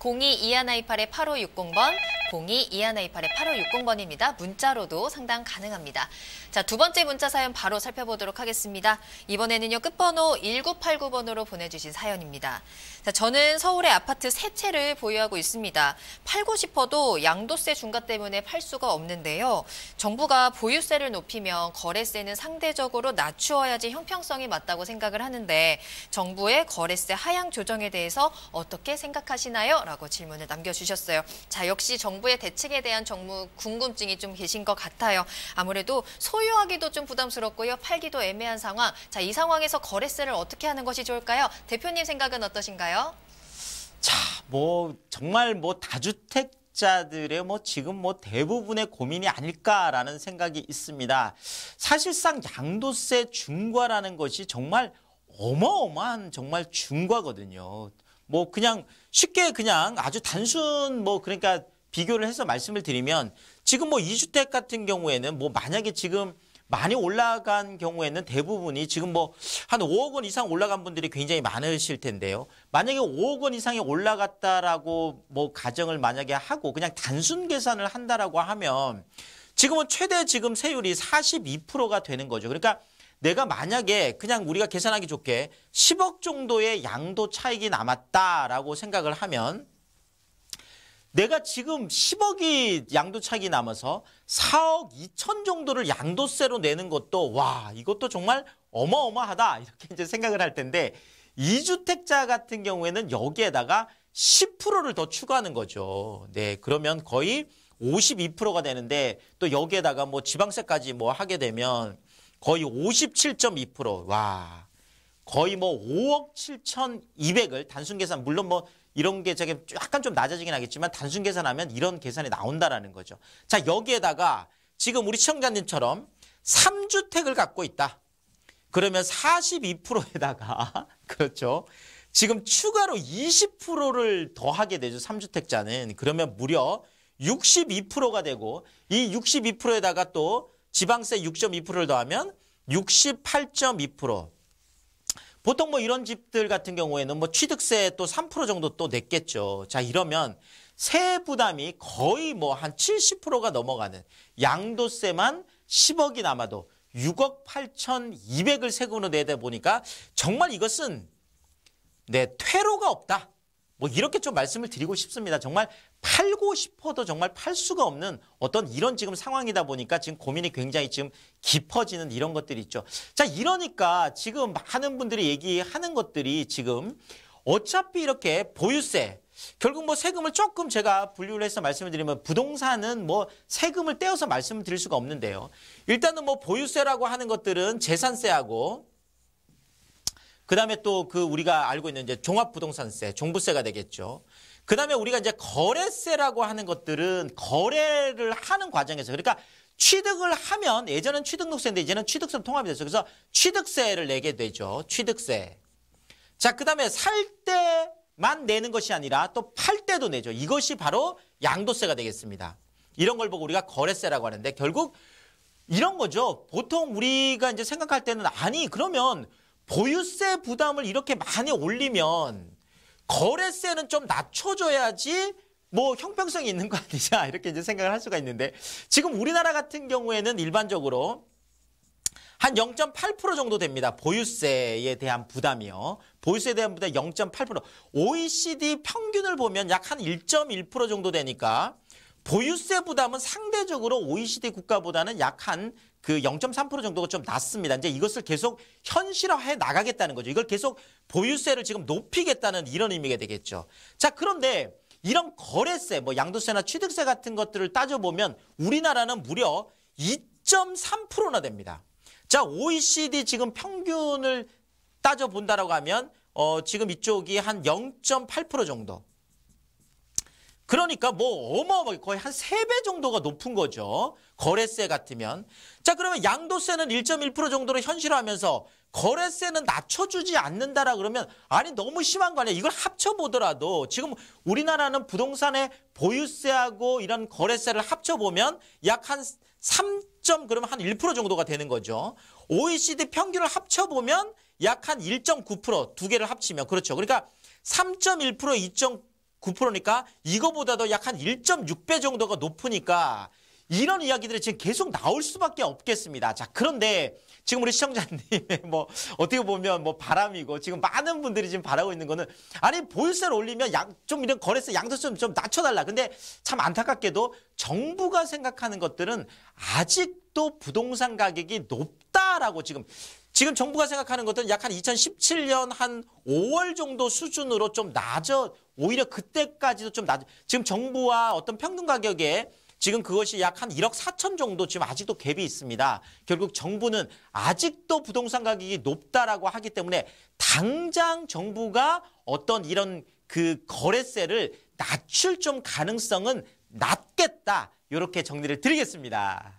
02-2128-8560번 02 2128의 8560번입니다. 문자로도 상담 가능합니다. 자, 두 번째 문자 사연 바로 살펴보도록 하겠습니다. 이번에는요. 끝번호 1989번으로 보내주신 사연입니다. 자, 저는 서울의 아파트 세 채를 보유하고 있습니다. 팔고 싶어도 양도세 중과 때문에 팔 수가 없는데요. 정부가 보유세를 높이면 거래세는 상대적으로 낮추어야지 형평성이 맞다고 생각을 하는데 정부의 거래세 하향 조정에 대해서 어떻게 생각하시나요? 라고 질문을 남겨주셨어요. 자, 역시 정 정부의 대책에 대한 정무 궁금증이 좀 계신 것 같아요. 아무래도 소유하기도 좀 부담스럽고요. 팔기도 애매한 상황. 자, 이 상황에서 거래세를 어떻게 하는 것이 좋을까요? 대표님 생각은 어떠신가요? 자, 뭐 정말 뭐 다주택 자들의 뭐 지금 뭐 대부분의 고민이 아닐까라는 생각이 있습니다. 사실상 양도세 중과라는 것이 정말 어마어마한 정말 중과거든요. 뭐 그냥 쉽게 그냥 아주 단순 뭐 그러니까 비교를 해서 말씀을 드리면 지금 뭐 2주택 같은 경우에는 뭐 만약에 지금 많이 올라간 경우에는 대부분이 지금 뭐 한 5억 원 이상 올라간 분들이 굉장히 많으실 텐데요. 만약에 5억 원 이상이 올라갔다라고 뭐 가정을 만약에 하고 그냥 단순 계산을 한다라고 하면 지금은 최대 지금 세율이 42%가 되는 거죠. 그러니까 내가 만약에 그냥 우리가 계산하기 좋게 10억 정도의 양도 차익이 남았다라고 생각을 하면 내가 지금 10억이 양도차익이 남아서 4억 2천 정도를 양도세로 내는 것도 와 이것도 정말 어마어마하다 이렇게 이제 생각을 할 텐데 2주택자 같은 경우에는 여기에다가 10%를 더 추가하는 거죠. 네, 그러면 거의 52%가 되는데 또 여기에다가 뭐 지방세까지 뭐 하게 되면 거의 57.2%. 와. 거의 뭐 5억 7천2백을 단순 계산 물론 뭐 이런 게 저게 약간 좀 낮아지긴 하겠지만 단순 계산하면 이런 계산이 나온다라는 거죠. 자 여기에다가 지금 우리 시청자님처럼 3주택을 갖고 있다. 그러면 42%에다가 그렇죠. 지금 추가로 20%를 더하게 되죠. 3주택자는. 그러면 무려 62%가 되고 이 62%에다가 또 지방세 6.2%를 더하면 68.2% 보통 뭐 이런 집들 같은 경우에는 뭐 취득세 또 3% 정도 또 냈겠죠. 자, 이러면 세 부담이 거의 뭐 한 70%가 넘어가는 양도세만 10억이 남아도 6억 8,200을 세금으로 내다 보니까 정말 이것은 내 퇴로가 없다. 뭐 이렇게 좀 말씀을 드리고 싶습니다. 정말 팔고 싶어도 정말 팔 수가 없는 어떤 이런 지금 상황이다 보니까 지금 고민이 굉장히 지금 깊어지는 이런 것들이 있죠. 자, 이러니까 지금 많은 분들이 얘기하는 것들이 지금 어차피 이렇게 보유세 결국 뭐 세금을 조금 제가 분류를 해서 말씀을 드리면 부동산은 뭐 세금을 떼어서 말씀을 드릴 수가 없는데요. 일단은 뭐 보유세라고 하는 것들은 재산세하고 그다음에 또 그 우리가 알고 있는 이제 종합부동산세, 종부세가 되겠죠. 그다음에 우리가 이제 거래세라고 하는 것들은 거래를 하는 과정에서 그러니까 취득을 하면 예전엔 취득록세인데 이제는 취득세로 통합이 됐어요. 그래서 취득세를 내게 되죠. 취득세. 자, 그다음에 살 때만 내는 것이 아니라 또 팔 때도 내죠. 이것이 바로 양도세가 되겠습니다. 이런 걸 보고 우리가 거래세라고 하는데 결국 이런 거죠. 보통 우리가 이제 생각할 때는 아니 그러면 보유세 부담을 이렇게 많이 올리면 거래세는 좀 낮춰줘야지 뭐 형평성이 있는 거 아니냐 이렇게 이제 생각을 할 수가 있는데 지금 우리나라 같은 경우에는 일반적으로 한 0.8% 정도 됩니다. 보유세에 대한 부담이요. 보유세에 대한 부담 0.8%. OECD 평균을 보면 약 한 1.1% 정도 되니까 보유세 부담은 상대적으로 OECD 국가보다는 약한그 0.3% 정도가 좀 낮습니다. 이제 이것을 계속 현실화해 나가겠다는 거죠. 이걸 계속 보유세를 지금 높이겠다는 이런 의미가 되겠죠. 자, 그런데 이런 거래세, 뭐 양도세나 취득세 같은 것들을 따져보면 우리나라는 무려 2.3%나 됩니다. 자, OECD 지금 평균을 따져본다라고 하면 어, 지금 이쪽이 한 0.8% 정도. 그러니까 뭐 어마어마하게 거의 한3배 정도가 높은 거죠. 거래세 같으면. 자 그러면 양도세는 1.1% 정도로 현실화하면서 거래세는 낮춰주지 않는다라 그러면 아니 너무 심한 거 아니야. 이걸 합쳐보더라도 지금 우리나라는 부동산의 보유세하고 이런 거래세를 합쳐보면 약 한 3. 그러면 한 1% 정도가 되는 거죠. OECD 평균을 합쳐보면 약 한 1.9%두 개를 합치면 그렇죠. 그러니까 3.1% 2.9%, 9%니까 이거보다도 약 한 1.6배 정도가 높으니까 이런 이야기들이 지금 계속 나올 수밖에 없겠습니다. 자, 그런데 지금 우리 시청자님뭐 어떻게 보면 뭐 바람이고 지금 많은 분들이 지금 바라고 있는 거는 아니 보유세를 올리면 양, 좀 이런 거래세 양도세 좀, 좀 낮춰달라. 근데 참 안타깝게도 정부가 생각하는 것들은 아직도 부동산 가격이 높다라고 지금 지금 정부가 생각하는 것은 약 한 2017년 한 5월 정도 수준으로 좀 낮아 오히려 그때까지도 좀 낮아 지금 정부와 어떤 평균 가격에 지금 그것이 약 한 1억 4천 정도 지금 아직도 갭이 있습니다. 결국 정부는 아직도 부동산 가격이 높다라고 하기 때문에 당장 정부가 어떤 이런 그 거래세를 낮출 좀 가능성은 낮겠다. 이렇게 정리를 드리겠습니다.